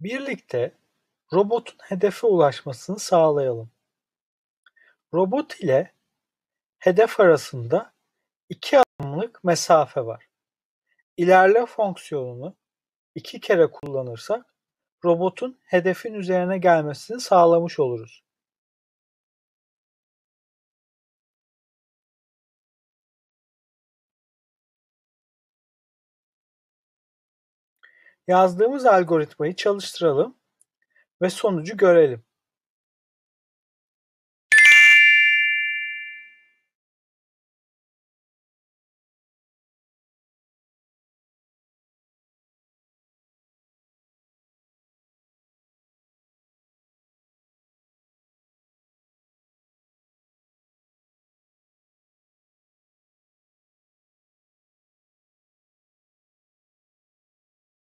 Birlikte robotun hedefe ulaşmasını sağlayalım. Robot ile hedef arasında iki adımlık mesafe var. İlerle fonksiyonunu iki kere kullanırsak robotun hedefin üzerine gelmesini sağlamış oluruz. Yazdığımız algoritmayı çalıştıralım ve sonucu görelim.